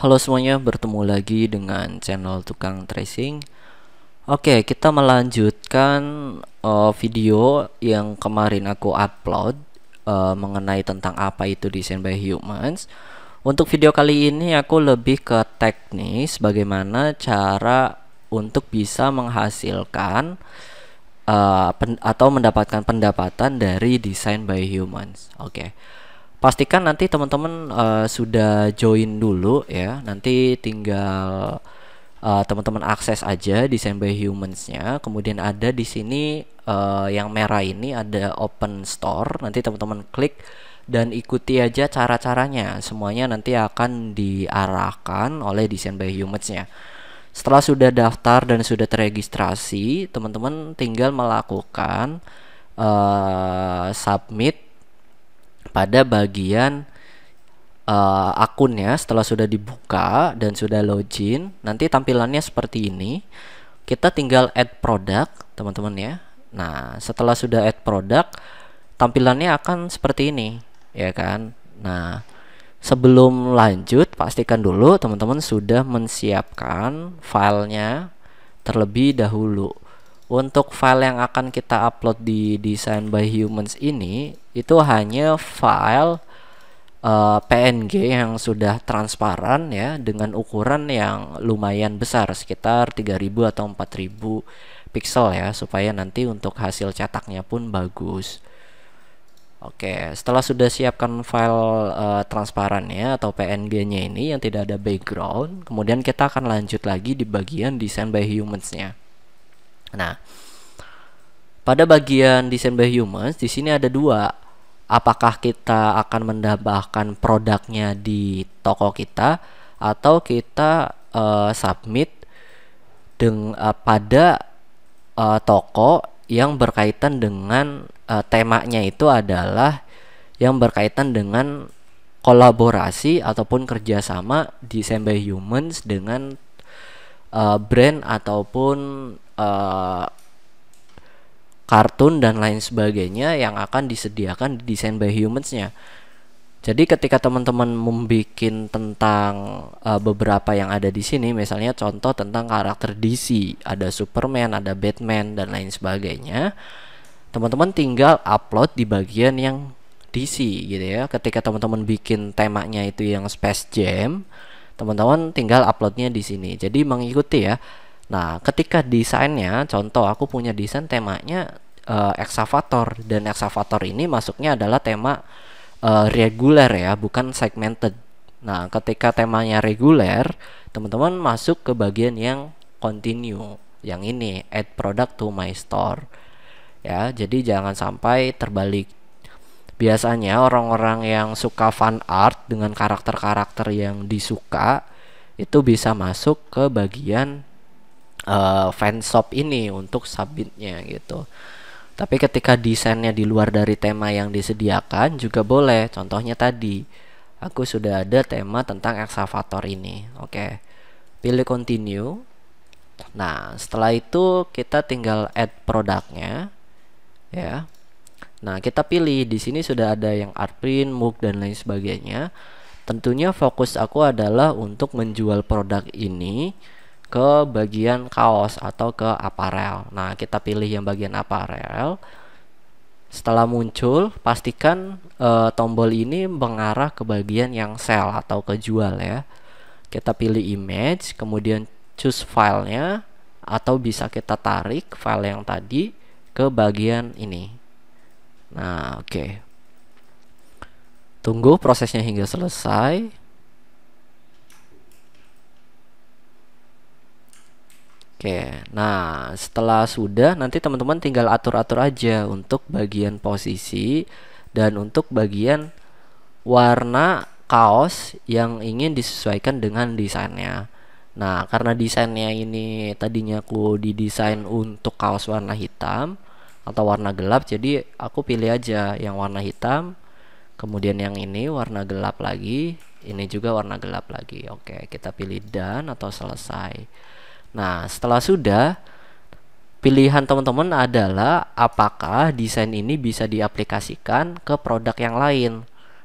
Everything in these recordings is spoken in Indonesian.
Halo semuanya, bertemu lagi dengan channel Tukang Tracing. Oke, kita melanjutkan uh, video yang kemarin aku upload uh, mengenai tentang apa itu desain by humans. Untuk video kali ini aku lebih ke teknis bagaimana cara untuk bisa menghasilkan uh, atau mendapatkan pendapatan dari desain by humans. Oke pastikan nanti teman-teman uh, sudah join dulu ya nanti tinggal uh, teman-teman akses aja desain by Humans-nya. kemudian ada di sini uh, yang merah ini ada open store nanti teman-teman klik dan ikuti aja cara-caranya semuanya nanti akan diarahkan oleh desain by Humans-nya. setelah sudah daftar dan sudah terregistrasi teman-teman tinggal melakukan uh, submit pada bagian uh, akunnya setelah sudah dibuka dan sudah login nanti tampilannya seperti ini kita tinggal add product teman-teman ya nah setelah sudah add product tampilannya akan seperti ini ya kan nah sebelum lanjut pastikan dulu teman-teman sudah menyiapkan filenya terlebih dahulu untuk file yang akan kita upload di design by humans ini itu hanya file uh, eh, PNG yang sudah transparan ya dengan ukuran yang lumayan besar sekitar 3000 atau 4000 pixel ya supaya nanti untuk hasil cetaknya pun bagus. Oke, setelah sudah siapkan file uh, transparannya atau PNG-nya ini yang tidak ada background, kemudian kita akan lanjut lagi di bagian design by humans-nya. Nah, pada bagian design by humans di sini ada dua. Apakah kita akan mendapatkan produknya di toko kita atau kita uh, submit deng uh, pada uh, toko yang berkaitan dengan uh, temanya itu adalah yang berkaitan dengan kolaborasi ataupun kerjasama di by humans dengan uh, brand ataupun Eh, kartun dan lain sebagainya yang akan disediakan di desain by humansnya. Jadi ketika teman-teman membuat tentang uh, beberapa yang ada di sini, misalnya contoh tentang karakter DC, ada Superman, ada Batman dan lain sebagainya, teman-teman tinggal upload di bagian yang DC gitu ya. Ketika teman-teman bikin temanya itu yang Space Jam, teman-teman tinggal uploadnya di sini. Jadi mengikuti ya Nah, ketika desainnya, contoh aku punya desain temanya uh, eh, excavator dan excavator ini masuknya adalah tema uh, reguler ya, bukan segmented. Nah, ketika temanya reguler, teman-teman masuk ke bagian yang continue, yang ini add product to my store. Ya, jadi jangan sampai terbalik. Biasanya orang-orang yang suka fan art dengan karakter-karakter yang disuka itu bisa masuk ke bagian uh, eh, fanshop ini untuk submitnya gitu. Tapi ketika desainnya di luar dari tema yang disediakan juga boleh. Contohnya tadi aku sudah ada tema tentang excavator ini. Oke. Pilih continue. Nah, setelah itu kita tinggal add produknya ya. Nah, kita pilih di sini sudah ada yang art print, mug dan lain sebagainya. Tentunya fokus aku adalah untuk menjual produk ini ke bagian kaos atau ke aparel. Nah, kita pilih yang bagian aparel. Setelah muncul, pastikan e, tombol ini mengarah ke bagian yang sell atau ke jual ya. Kita pilih image, kemudian choose filenya atau bisa kita tarik file yang tadi ke bagian ini. Nah, oke. Okay. Tunggu prosesnya hingga selesai. Oke, nah setelah sudah nanti teman-teman tinggal atur-atur aja untuk bagian posisi dan untuk bagian warna kaos yang ingin disesuaikan dengan desainnya. Nah, karena desainnya ini tadinya aku didesain untuk kaos warna hitam atau warna gelap, jadi aku pilih aja yang warna hitam, kemudian yang ini warna gelap lagi, ini juga warna gelap lagi. Oke, kita pilih dan atau selesai. Nah, setelah sudah, pilihan teman-teman adalah apakah desain ini bisa diaplikasikan ke produk yang lain.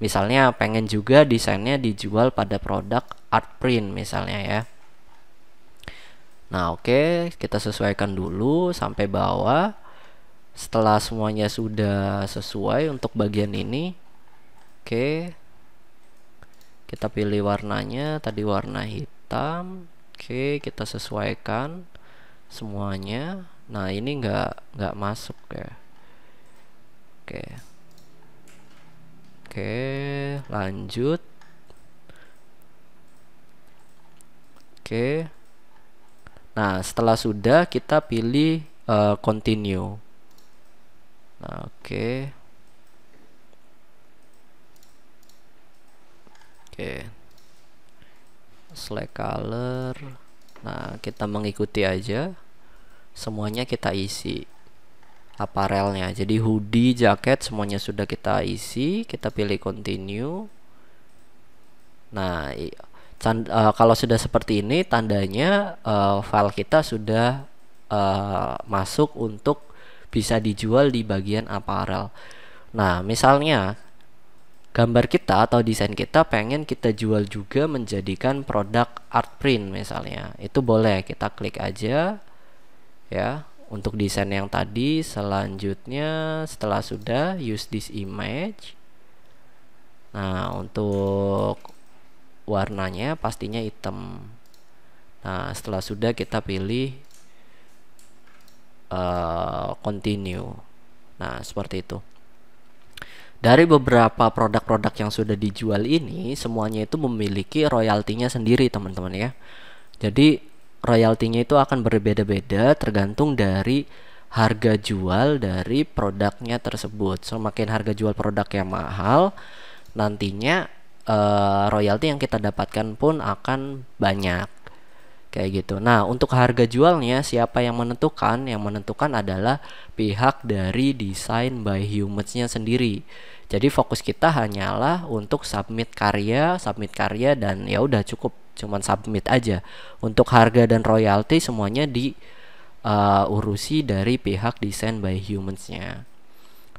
Misalnya pengen juga desainnya dijual pada produk art print misalnya ya. Nah, oke, okay, kita sesuaikan dulu sampai bawah. Setelah semuanya sudah sesuai untuk bagian ini, oke. Okay, kita pilih warnanya, tadi warna hitam, Oke kita sesuaikan semuanya nah ini nggak nggak masuk ya Oke Oke lanjut Oke Nah setelah sudah kita pilih uh, continue Nah, oke. Oke select color nah kita mengikuti aja semuanya kita isi aparelnya jadi hoodie jaket semuanya sudah kita isi kita pilih continue nah uh, kalau sudah seperti ini tandanya uh, file kita sudah uh, masuk untuk bisa dijual di bagian aparel nah misalnya gambar kita atau desain kita pengen kita jual juga menjadikan produk art print misalnya itu boleh kita klik aja ya untuk desain yang tadi selanjutnya setelah sudah use this image nah untuk warnanya pastinya hitam nah setelah sudah kita pilih uh, continue nah seperti itu dari beberapa produk-produk yang sudah dijual ini, semuanya itu memiliki royaltinya sendiri, teman-teman ya. Jadi royaltinya itu akan berbeda-beda tergantung dari harga jual dari produknya tersebut. Semakin harga jual produk yang mahal, nantinya uh, royalti yang kita dapatkan pun akan banyak kayak gitu. Nah, untuk harga jualnya siapa yang menentukan? Yang menentukan adalah pihak dari design by humans-nya sendiri. Jadi fokus kita hanyalah untuk submit karya, submit karya dan ya udah cukup cuman submit aja. Untuk harga dan royalti semuanya di uh, urusi dari pihak design by humans-nya.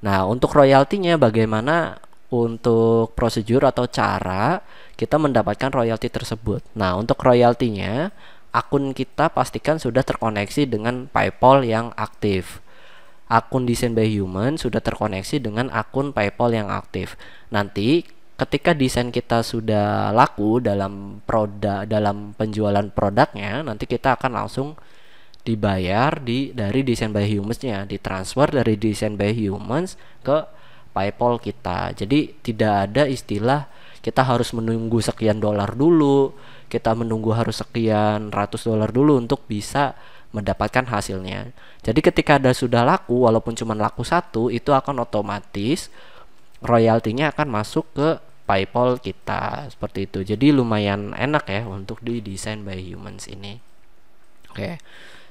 Nah, untuk royaltinya bagaimana untuk prosedur atau cara kita mendapatkan royalti tersebut. Nah, untuk royaltinya akun kita pastikan sudah terkoneksi dengan PayPal yang aktif. Akun Design by Human sudah terkoneksi dengan akun PayPal yang aktif. Nanti ketika desain kita sudah laku dalam produk dalam penjualan produknya, nanti kita akan langsung dibayar di dari Design by Humans-nya, ditransfer dari Design by Humans ke PayPal kita. Jadi tidak ada istilah kita harus menunggu sekian dolar dulu kita menunggu harus sekian ratus dolar dulu untuk bisa mendapatkan hasilnya. Jadi ketika ada sudah laku walaupun cuma laku satu itu akan otomatis royaltinya akan masuk ke PayPal kita seperti itu. Jadi lumayan enak ya untuk di design by humans ini. Oke.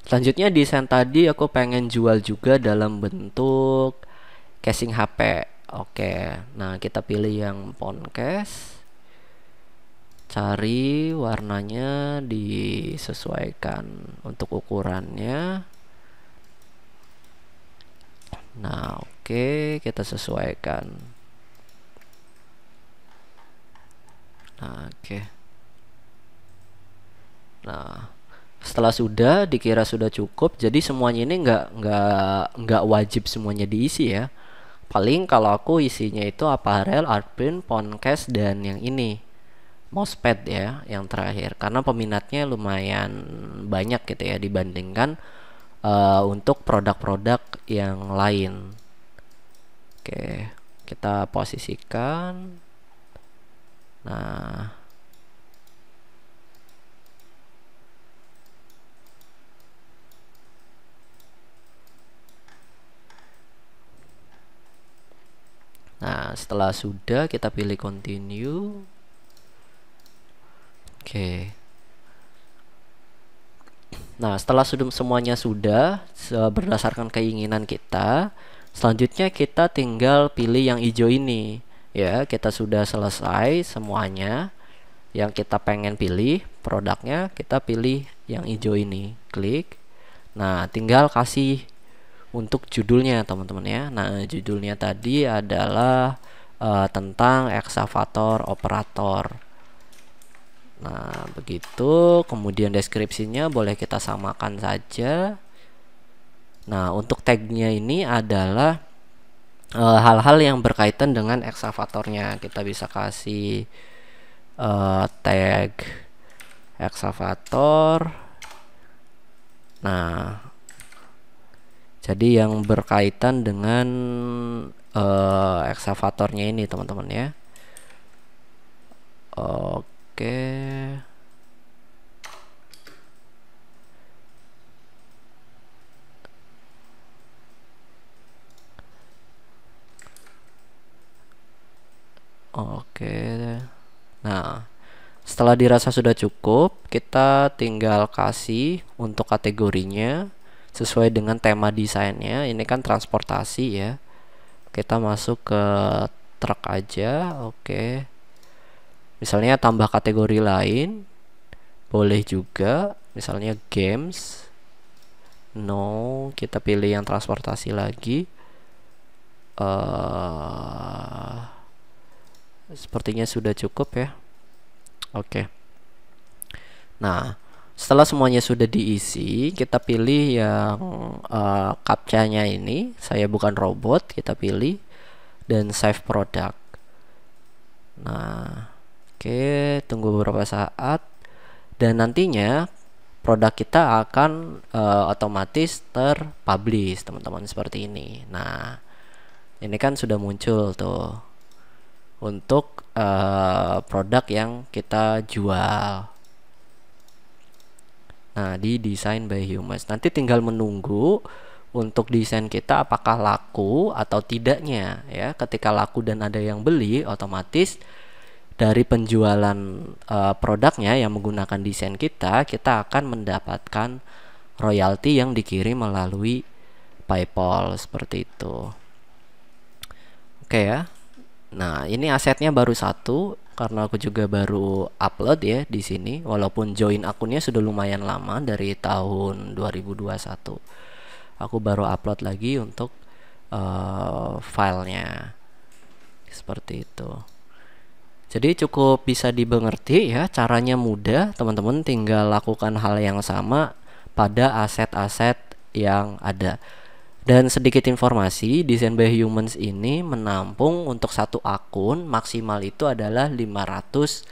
Selanjutnya desain tadi aku pengen jual juga dalam bentuk casing HP. Oke. Nah, kita pilih yang case cari warnanya disesuaikan untuk ukurannya nah oke okay, kita sesuaikan nah oke okay. nah setelah sudah dikira sudah cukup jadi semuanya ini nggak nggak nggak wajib semuanya diisi ya paling kalau aku isinya itu aparel, artprint, podcast dan yang ini mousepad ya yang terakhir karena peminatnya lumayan banyak gitu ya dibandingkan uh, untuk produk-produk yang lain oke kita posisikan nah Nah, setelah sudah kita pilih continue. Oke. Nah, setelah sudah semuanya sudah berdasarkan keinginan kita, selanjutnya kita tinggal pilih yang hijau ini. Ya, kita sudah selesai semuanya yang kita pengen pilih produknya, kita pilih yang hijau ini. Klik. Nah, tinggal kasih untuk judulnya, teman-teman ya. Nah, judulnya tadi adalah uh, tentang eksavator operator. Nah, begitu. Kemudian deskripsinya boleh kita samakan saja. Nah, untuk tagnya ini adalah eh, hal-hal uh, yang berkaitan dengan eksavatornya. Kita bisa kasih uh, tag eksavator. Nah, jadi yang berkaitan dengan uh, eh, eksavatornya ini, teman-teman ya. Oke oke oke nah setelah dirasa sudah cukup kita tinggal kasih untuk kategorinya sesuai dengan tema desainnya ini kan transportasi ya kita masuk ke truk aja oke okay misalnya tambah kategori lain boleh juga misalnya games no kita pilih yang transportasi lagi uh, sepertinya sudah cukup ya oke okay. nah setelah semuanya sudah diisi kita pilih yang uh, captcha-nya ini saya bukan robot kita pilih dan save product nah Oke, tunggu beberapa saat dan nantinya produk kita akan uh, otomatis terpublish teman-teman seperti ini. Nah, ini kan sudah muncul tuh untuk uh, produk yang kita jual. Nah, di design by humans. Nanti tinggal menunggu untuk desain kita apakah laku atau tidaknya ya. Ketika laku dan ada yang beli, otomatis dari penjualan uh, produknya yang menggunakan desain kita, kita akan mendapatkan royalti yang dikirim melalui PayPal seperti itu. Oke ya. Nah, ini asetnya baru satu karena aku juga baru upload ya di sini walaupun join akunnya sudah lumayan lama dari tahun 2021. Aku baru upload lagi untuk uh, filenya seperti itu. Jadi cukup bisa dimengerti ya, caranya mudah, teman-teman tinggal lakukan hal yang sama pada aset-aset yang ada. Dan sedikit informasi, Design by Humans ini menampung untuk satu akun maksimal itu adalah 500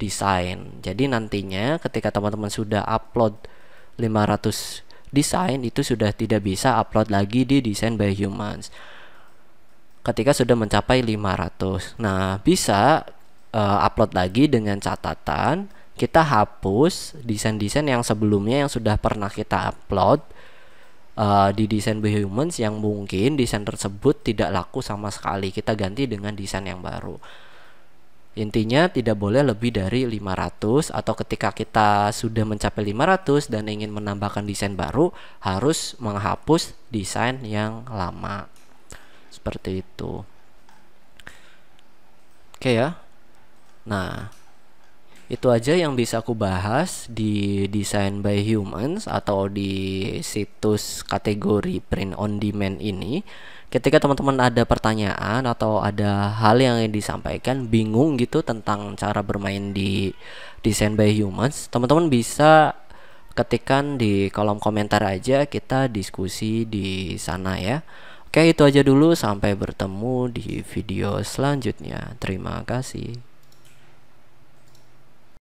desain. Jadi nantinya ketika teman-teman sudah upload 500 desain itu sudah tidak bisa upload lagi di Design by Humans ketika sudah mencapai 500. Nah, bisa uh, upload lagi dengan catatan kita hapus desain-desain yang sebelumnya yang sudah pernah kita upload uh, di desain Behumans yang mungkin desain tersebut tidak laku sama sekali kita ganti dengan desain yang baru intinya tidak boleh lebih dari 500 atau ketika kita sudah mencapai 500 dan ingin menambahkan desain baru harus menghapus desain yang lama seperti itu oke ya Nah, itu aja yang bisa aku bahas di Design by Humans atau di situs kategori print on demand ini. Ketika teman-teman ada pertanyaan atau ada hal yang disampaikan bingung gitu tentang cara bermain di Design by Humans, teman-teman bisa ketikkan di kolom komentar aja kita diskusi di sana ya. Oke, itu aja dulu sampai bertemu di video selanjutnya. Terima kasih.